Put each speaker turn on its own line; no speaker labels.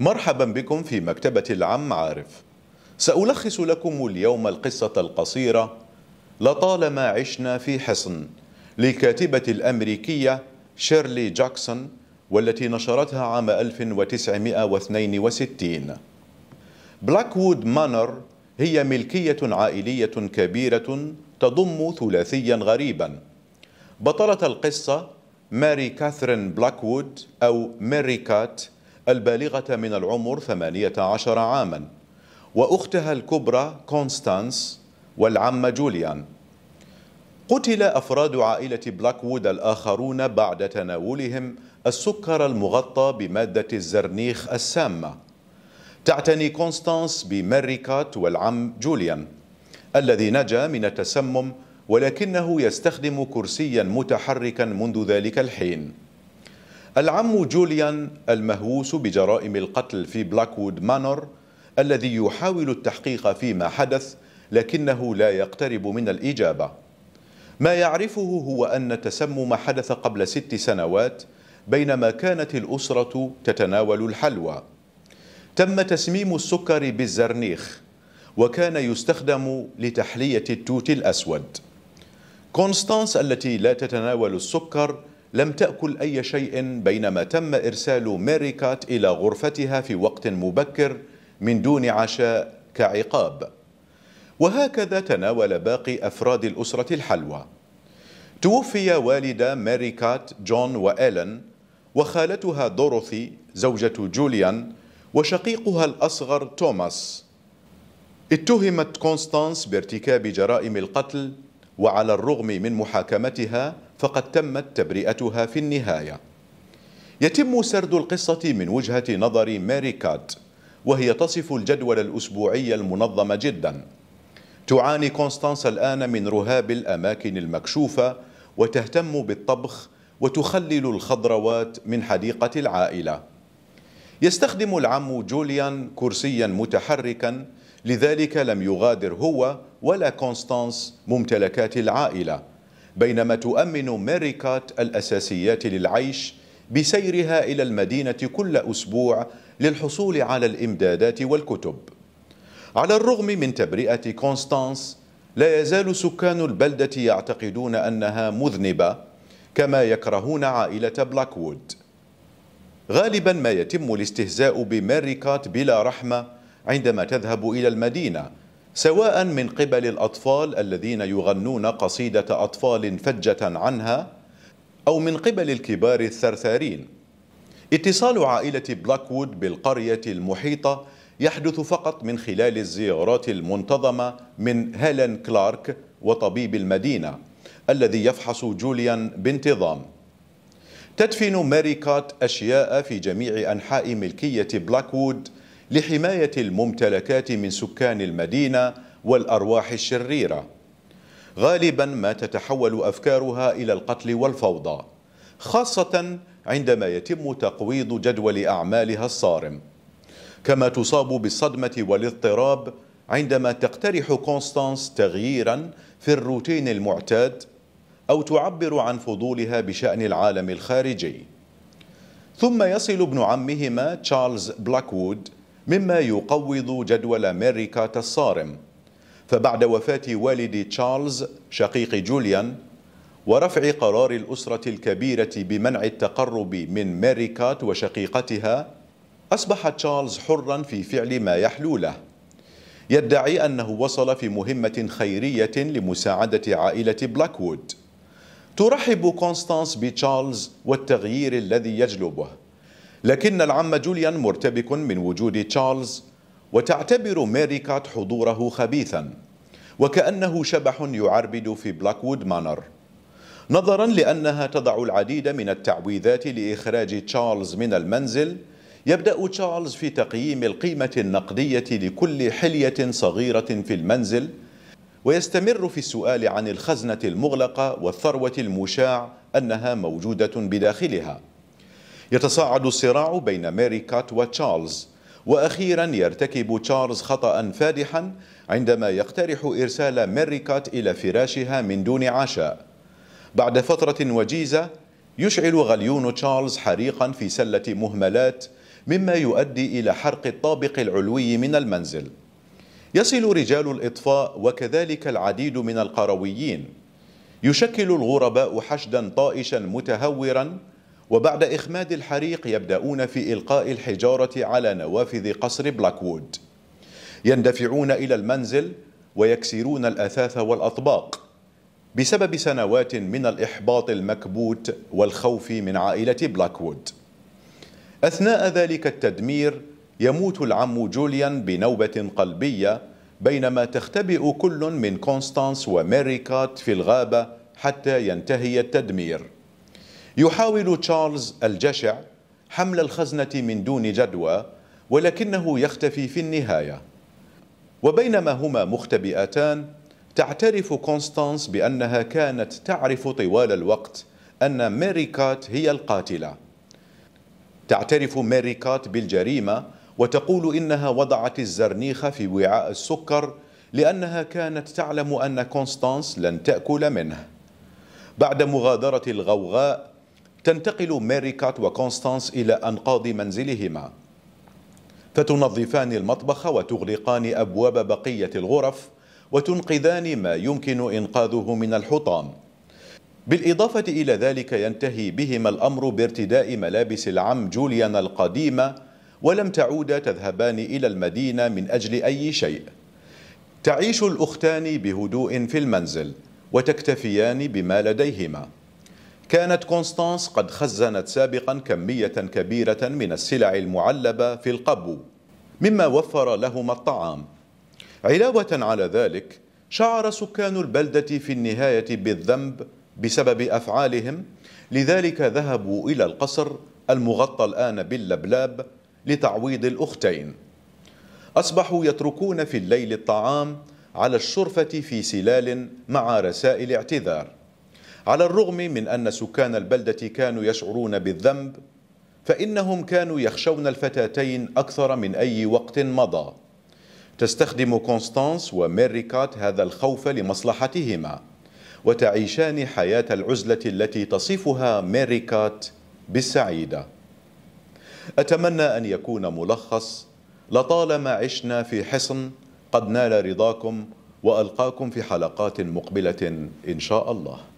مرحبا بكم في مكتبة العم عارف سألخص لكم اليوم القصة القصيرة لطالما عشنا في حصن لكاتبة الأمريكية شيرلي جاكسون والتي نشرتها عام 1962 بلاكوود مانر هي ملكية عائلية كبيرة تضم ثلاثيا غريبا بطلة القصة ماري كاثرين بلاكوود أو ميري كات البالغة من العمر 18 عاما وأختها الكبرى كونستانس والعم جوليان قتل أفراد عائلة بلاكوود الآخرون بعد تناولهم السكر المغطى بمادة الزرنيخ السامة تعتني كونستانس بماريكات والعم جوليان الذي نجا من التسمم ولكنه يستخدم كرسيا متحركا منذ ذلك الحين العم جوليان المهووس بجرائم القتل في بلاكوود مانور الذي يحاول التحقيق فيما حدث لكنه لا يقترب من الإجابة ما يعرفه هو أن التسمم حدث قبل ست سنوات بينما كانت الأسرة تتناول الحلوى تم تسميم السكر بالزرنيخ وكان يستخدم لتحلية التوت الأسود كونستانس التي لا تتناول السكر لم تأكل أي شيء بينما تم إرسال ماري كات إلى غرفتها في وقت مبكر من دون عشاء كعقاب وهكذا تناول باقي أفراد الأسرة الحلوى توفي والد ماري كات جون وإيلن وخالتها دوروثي زوجة جوليان وشقيقها الأصغر توماس اتهمت كونستانس بارتكاب جرائم القتل وعلى الرغم من محاكمتها فقد تمت تبرئتها في النهاية يتم سرد القصة من وجهة نظر ماري كات وهي تصف الجدول الأسبوعي المنظم جدا تعاني كونستانس الآن من رهاب الأماكن المكشوفة وتهتم بالطبخ وتخلل الخضروات من حديقة العائلة يستخدم العم جوليان كرسيا متحركا لذلك لم يغادر هو ولا كونستانس ممتلكات العائلة بينما تؤمن ميريكات الأساسيات للعيش بسيرها إلى المدينة كل أسبوع للحصول على الإمدادات والكتب على الرغم من تبرئة كونستانس لا يزال سكان البلدة يعتقدون أنها مذنبة كما يكرهون عائلة بلاكوود غالبا ما يتم الاستهزاء بميريكات بلا رحمة عندما تذهب إلى المدينة سواء من قبل الأطفال الذين يغنون قصيدة أطفال فجة عنها أو من قبل الكبار الثرثارين اتصال عائلة بلاكوود بالقرية المحيطة يحدث فقط من خلال الزيارات المنتظمة من هيلين كلارك وطبيب المدينة الذي يفحص جوليان بانتظام تدفن ماري كات أشياء في جميع أنحاء ملكية بلاكوود لحماية الممتلكات من سكان المدينة والأرواح الشريرة غالبا ما تتحول أفكارها إلى القتل والفوضى خاصة عندما يتم تقويض جدول أعمالها الصارم كما تصاب بالصدمة والاضطراب عندما تقترح كونستانس تغييرا في الروتين المعتاد أو تعبر عن فضولها بشأن العالم الخارجي ثم يصل ابن عمهما تشارلز بلاكوود مما يقوض جدول ميريكات الصارم فبعد وفاة والد تشارلز شقيق جوليان ورفع قرار الأسرة الكبيرة بمنع التقرب من ماريكات وشقيقتها أصبح تشارلز حرا في فعل ما يحلو له يدعي أنه وصل في مهمة خيرية لمساعدة عائلة بلاكوود ترحب كونستانس بتشارلز والتغيير الذي يجلبه لكن العم جوليان مرتبك من وجود تشارلز وتعتبر ماري كات حضوره خبيثا وكأنه شبح يعربد في بلاكوود مانر نظرا لأنها تضع العديد من التعويذات لإخراج تشارلز من المنزل يبدأ تشارلز في تقييم القيمة النقدية لكل حلية صغيرة في المنزل ويستمر في السؤال عن الخزنة المغلقة والثروة المشاع أنها موجودة بداخلها يتصاعد الصراع بين ماري كات وتشارلز وأخيرا يرتكب تشارلز خطأ فادحا عندما يقترح إرسال ماري كات إلى فراشها من دون عشاء بعد فترة وجيزة يشعل غليون تشارلز حريقا في سلة مهملات مما يؤدي إلى حرق الطابق العلوي من المنزل يصل رجال الإطفاء وكذلك العديد من القرويين يشكل الغرباء حشدا طائشا متهورا وبعد إخماد الحريق يبدأون في إلقاء الحجارة على نوافذ قصر بلاكوود يندفعون إلى المنزل ويكسرون الأثاث والأطباق بسبب سنوات من الإحباط المكبوت والخوف من عائلة بلاكوود أثناء ذلك التدمير يموت العم جوليان بنوبة قلبية بينما تختبئ كل من كونستانس وميري كات في الغابة حتى ينتهي التدمير يحاول تشارلز الجشع حمل الخزنة من دون جدوى ولكنه يختفي في النهاية وبينما هما مختبئتان تعترف كونستانس بأنها كانت تعرف طوال الوقت أن ميري كات هي القاتلة تعترف ميري كات بالجريمة وتقول إنها وضعت الزرنيخ في وعاء السكر لأنها كانت تعلم أن كونستانس لن تأكل منه بعد مغادرة الغوغاء تنتقل ميريكات وكونستانس إلى أنقاض منزلهما فتنظفان المطبخ وتغلقان أبواب بقية الغرف وتنقذان ما يمكن إنقاذه من الحطام بالإضافة إلى ذلك ينتهي بهما الأمر بارتداء ملابس العم جوليان القديمة ولم تعودا تذهبان إلى المدينة من أجل أي شيء تعيش الأختان بهدوء في المنزل وتكتفيان بما لديهما كانت كونستانس قد خزنت سابقا كمية كبيرة من السلع المعلبة في القبو مما وفر لهما الطعام علاوة على ذلك شعر سكان البلدة في النهاية بالذنب بسبب أفعالهم لذلك ذهبوا إلى القصر المغطى الآن باللبلاب لتعويض الأختين أصبحوا يتركون في الليل الطعام على الشرفة في سلال مع رسائل اعتذار على الرغم من أن سكان البلدة كانوا يشعرون بالذنب فإنهم كانوا يخشون الفتاتين أكثر من أي وقت مضى تستخدم كونستانس وميريكات هذا الخوف لمصلحتهما وتعيشان حياة العزلة التي تصفها ميريكات بالسعيدة أتمنى أن يكون ملخص لطالما عشنا في حصن قد نال رضاكم وألقاكم في حلقات مقبلة إن شاء الله